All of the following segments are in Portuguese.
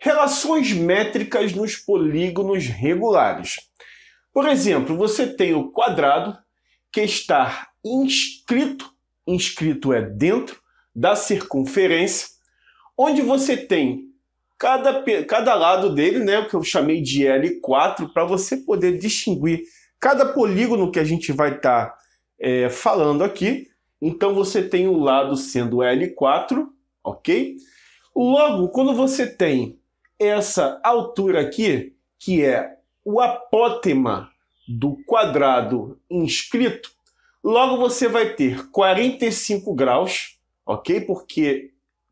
Relações métricas nos polígonos regulares. Por exemplo, você tem o quadrado que está inscrito, inscrito é dentro da circunferência, onde você tem cada, cada lado dele, né, o que eu chamei de L4, para você poder distinguir cada polígono que a gente vai estar tá, é, falando aqui. Então você tem o um lado sendo L4, ok? Logo, quando você tem essa altura aqui, que é o apótema do quadrado inscrito, logo você vai ter 45 graus, ok? Porque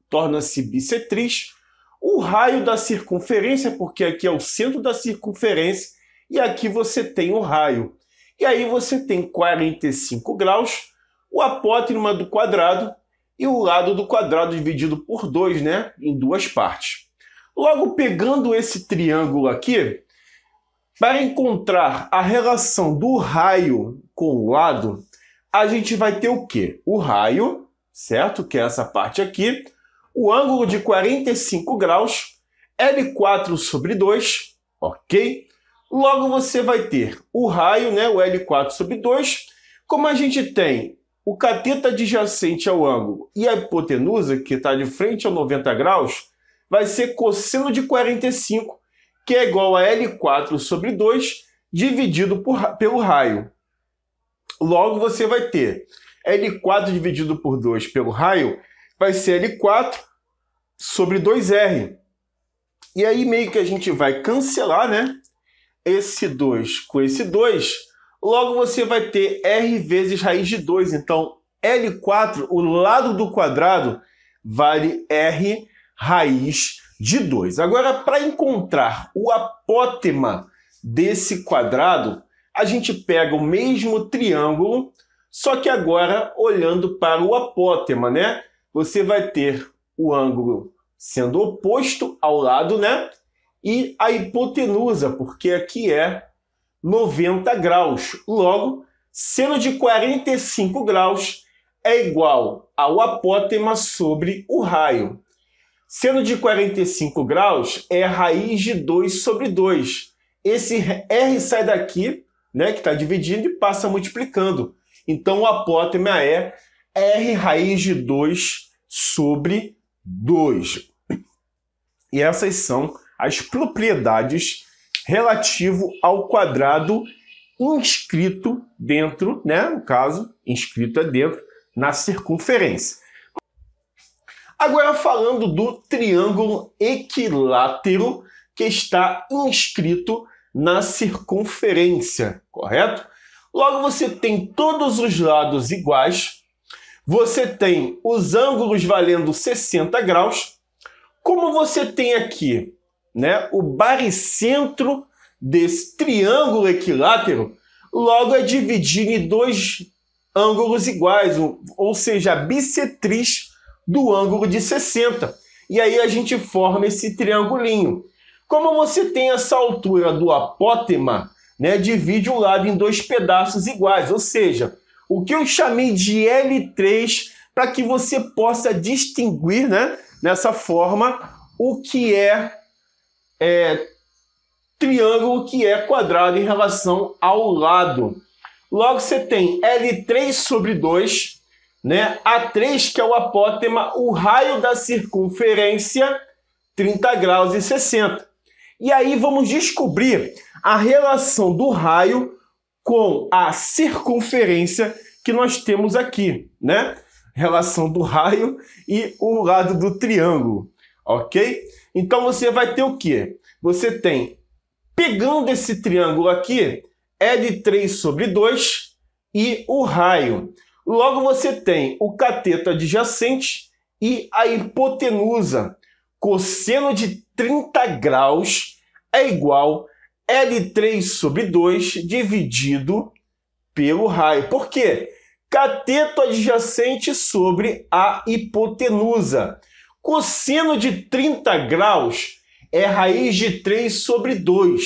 torna-se bissetriz. O raio da circunferência, porque aqui é o centro da circunferência, e aqui você tem o raio. E aí você tem 45 graus, o apótema do quadrado e o lado do quadrado dividido por 2, né, em duas partes. Logo, pegando esse triângulo aqui, para encontrar a relação do raio com o lado, a gente vai ter o quê? O raio, certo? Que é essa parte aqui. O ângulo de 45 graus, L4 sobre 2, ok? Logo, você vai ter o raio, né, o L4 sobre 2. Como a gente tem o cateto adjacente ao ângulo e a hipotenusa, que está de frente a 90 graus, vai ser cosseno de 45, que é igual a L4 sobre 2 dividido por, pelo raio. Logo, você vai ter L4 dividido por 2 pelo raio, vai ser L4 sobre 2R. E aí meio que a gente vai cancelar, né? Esse 2 com esse 2, logo você vai ter R vezes raiz de 2. Então, L4, o lado do quadrado, vale R raiz de 2. Agora, para encontrar o apótema desse quadrado, a gente pega o mesmo triângulo, só que agora olhando para o apótema, né? Você vai ter o ângulo sendo oposto ao lado, né? E a hipotenusa, porque aqui é 90 graus. Logo, seno de 45 graus é igual ao apótema sobre o raio. Sendo de 45 graus, é raiz de 2 sobre 2. Esse R sai daqui, né, que está dividindo, e passa multiplicando. Então, o apótema é R raiz de 2 sobre 2. E essas são as propriedades relativo ao quadrado inscrito dentro, né, no caso, inscrito é dentro, na circunferência. Agora falando do triângulo equilátero que está inscrito na circunferência, correto? Logo, você tem todos os lados iguais, você tem os ângulos valendo 60 graus, como você tem aqui né, o baricentro desse triângulo equilátero, logo é dividido em dois ângulos iguais, ou seja, a bissetriz do ângulo de 60. E aí a gente forma esse triangulinho. Como você tem essa altura do apótema, né, divide um lado em dois pedaços iguais, ou seja, o que eu chamei de L3 para que você possa distinguir né, nessa forma o que é, é triângulo, o que é quadrado em relação ao lado. Logo, você tem L3 sobre 2, né? A3, que é o apótema, o raio da circunferência, 30 graus e 60. E aí vamos descobrir a relação do raio com a circunferência que nós temos aqui, né? Relação do raio e o lado do triângulo, ok? Então você vai ter o que? Você tem, pegando esse triângulo aqui, é de 3 sobre 2 e o raio. Logo, você tem o cateto adjacente e a hipotenusa. Cosseno de 30 graus é igual a L3 sobre 2 dividido pelo raio. Por quê? Cateto adjacente sobre a hipotenusa. Cosseno de 30 graus é raiz de 3 sobre 2.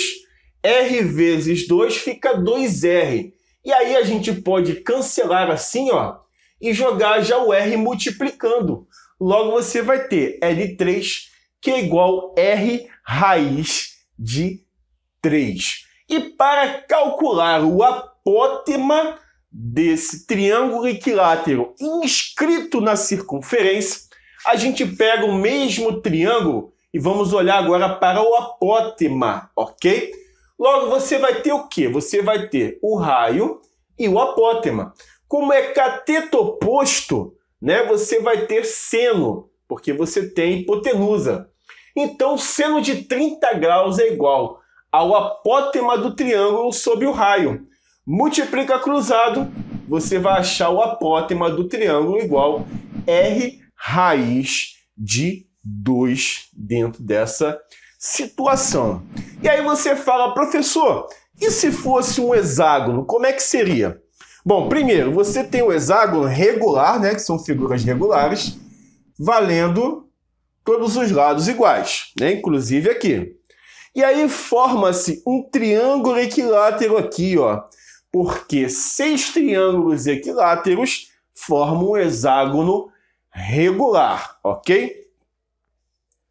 R vezes 2 fica 2R. E aí a gente pode cancelar assim, ó, e jogar já o R multiplicando. Logo você vai ter L3 que é igual R raiz de 3. E para calcular o apótema desse triângulo equilátero inscrito na circunferência, a gente pega o mesmo triângulo e vamos olhar agora para o apótema, ok? Logo, você vai ter o que? Você vai ter o raio e o apótema. Como é cateto oposto, né, você vai ter seno, porque você tem hipotenusa. Então, seno de 30 graus é igual ao apótema do triângulo sobre o raio. Multiplica cruzado, você vai achar o apótema do triângulo igual R raiz de 2 dentro dessa situação. E aí você fala, professor, e se fosse um hexágono, como é que seria? Bom, primeiro, você tem o hexágono regular, né, que são figuras regulares, valendo todos os lados iguais, né, inclusive aqui. E aí forma-se um triângulo equilátero aqui, ó, porque seis triângulos equiláteros formam um hexágono regular, ok?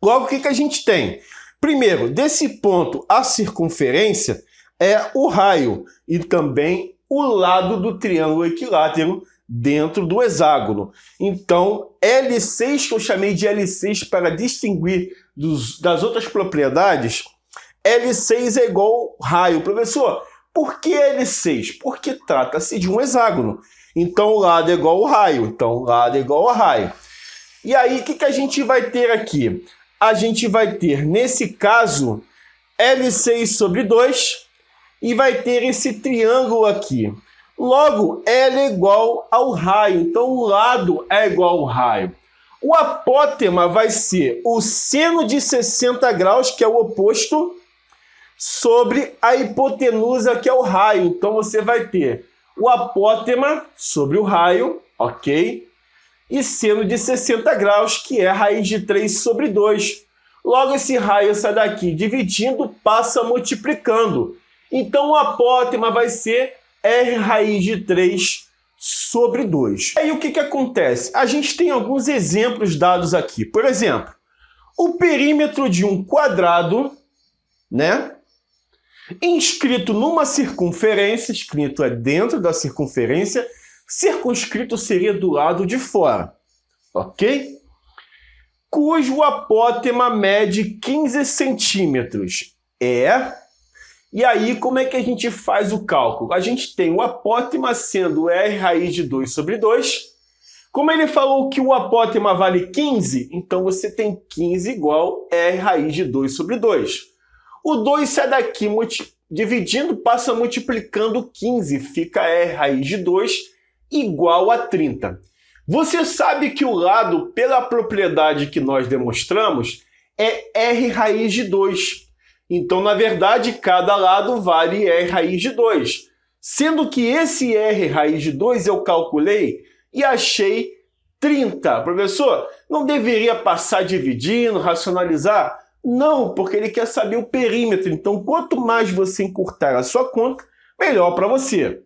Logo, o que, que a gente tem? Primeiro, desse ponto à circunferência é o raio e também o lado do triângulo equilátero dentro do hexágono. Então, L6, que eu chamei de L6 para distinguir dos, das outras propriedades, L6 é igual raio. Professor, por que L6? Porque trata-se de um hexágono. Então, o lado é igual ao raio. Então, o lado é igual ao raio. E aí, o que, que a gente vai ter aqui? a gente vai ter, nesse caso, L6 sobre 2 e vai ter esse triângulo aqui. Logo, L é igual ao raio, então o lado é igual ao raio. O apótema vai ser o seno de 60 graus, que é o oposto, sobre a hipotenusa, que é o raio. Então você vai ter o apótema sobre o raio, ok? e seno de 60 graus, que é raiz de 3 sobre 2. Logo, esse raio sai daqui dividindo, passa multiplicando. Então, o apótema vai ser R raiz de 3 sobre 2. Aí, o que, que acontece? A gente tem alguns exemplos dados aqui. Por exemplo, o perímetro de um quadrado, né? Inscrito numa circunferência, escrito é dentro da circunferência, circunscrito seria do lado de fora, ok? Cujo apótema mede 15 centímetros. É. E aí, como é que a gente faz o cálculo? A gente tem o apótema sendo R raiz de 2 sobre 2. Como ele falou que o apótema vale 15, então você tem 15 igual R raiz de 2 sobre 2. O 2 sai daqui dividindo, passa multiplicando 15, fica R raiz de 2 igual a 30. Você sabe que o lado pela propriedade que nós demonstramos é R raiz de 2. Então, na verdade, cada lado vale R raiz de 2. Sendo que esse R raiz de 2 eu calculei e achei 30. Professor, não deveria passar dividindo, racionalizar? Não, porque ele quer saber o perímetro. Então, quanto mais você encurtar a sua conta, melhor para você.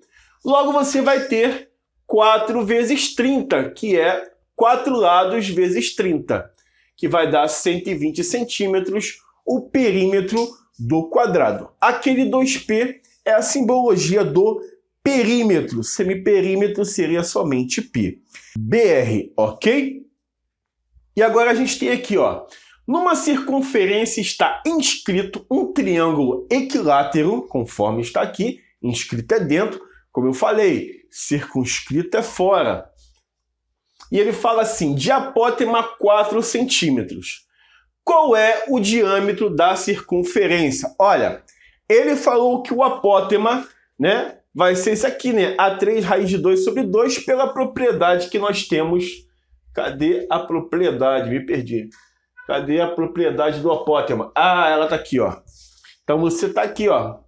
Logo, você vai ter 4 vezes 30, que é 4 lados vezes 30, que vai dar 120 centímetros o perímetro do quadrado. Aquele 2P é a simbologia do perímetro. Semiperímetro seria somente π. BR, ok? E agora a gente tem aqui, ó. Numa circunferência está inscrito um triângulo equilátero, conforme está aqui, inscrito é dentro, como eu falei, circunscrito é fora. E ele fala assim: de apótema 4 centímetros. Qual é o diâmetro da circunferência? Olha, ele falou que o apótema, né, vai ser isso aqui, né? A3 raiz de 2 sobre 2 pela propriedade que nós temos. Cadê a propriedade? Me perdi. Cadê a propriedade do apótema? Ah, ela tá aqui, ó. Então você tá aqui, ó.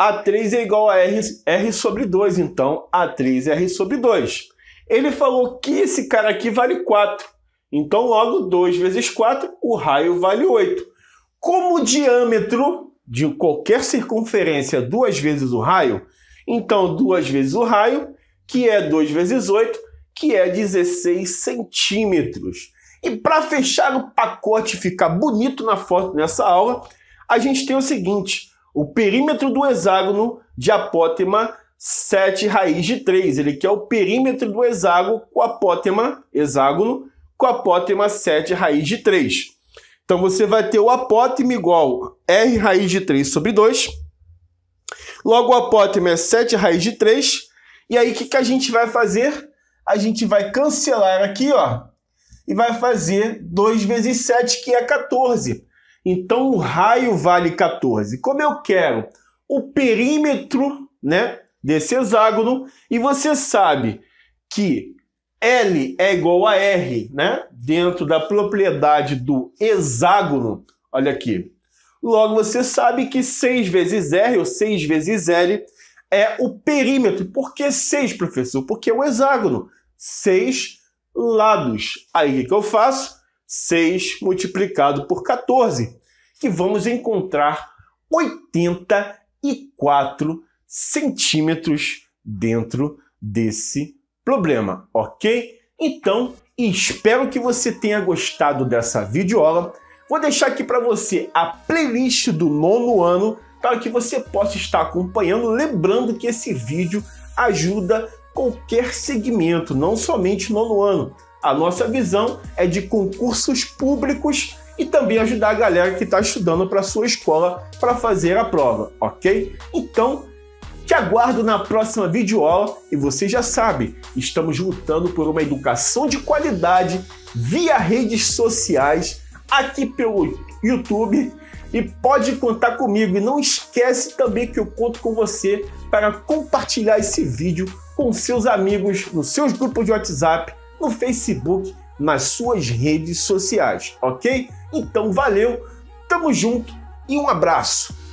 A3 é igual a R, R sobre 2, então A3 é R sobre 2. Ele falou que esse cara aqui vale 4. Então, logo, 2 vezes 4, o raio vale 8. Como o diâmetro de qualquer circunferência é 2 vezes o raio, então 2 vezes o raio, que é 2 vezes 8, que é 16 centímetros. E para fechar o pacote e ficar bonito na foto nessa aula, a gente tem o seguinte o perímetro do hexágono de apótema 7 raiz de 3. Ele quer o perímetro do hexágono com apótema, hexágono, com apótema 7 raiz de 3. Então você vai ter o apótema igual R raiz de 3 sobre 2. Logo, o apótema é 7 raiz de 3. E aí, o que, que a gente vai fazer? A gente vai cancelar aqui, ó. E vai fazer 2 vezes 7, que é 14. Então o raio vale 14. Como eu quero o perímetro né, desse hexágono, e você sabe que L é igual a R, né? Dentro da propriedade do hexágono, olha aqui. Logo, você sabe que 6 vezes R ou 6 vezes L é o perímetro. Por que 6, professor? Porque é o hexágono. 6 lados. Aí o que eu faço? 6 multiplicado por 14, que vamos encontrar 84 centímetros dentro desse problema, ok? Então, espero que você tenha gostado dessa videoaula. Vou deixar aqui para você a playlist do nono ano para que você possa estar acompanhando. Lembrando que esse vídeo ajuda qualquer segmento, não somente nono ano. A nossa visão é de concursos públicos e também ajudar a galera que está estudando para sua escola para fazer a prova, ok? Então, te aguardo na próxima videoaula e você já sabe, estamos lutando por uma educação de qualidade via redes sociais, aqui pelo YouTube e pode contar comigo. E não esquece também que eu conto com você para compartilhar esse vídeo com seus amigos, nos seus grupos de WhatsApp, no Facebook, nas suas redes sociais, ok? Então valeu, tamo junto e um abraço!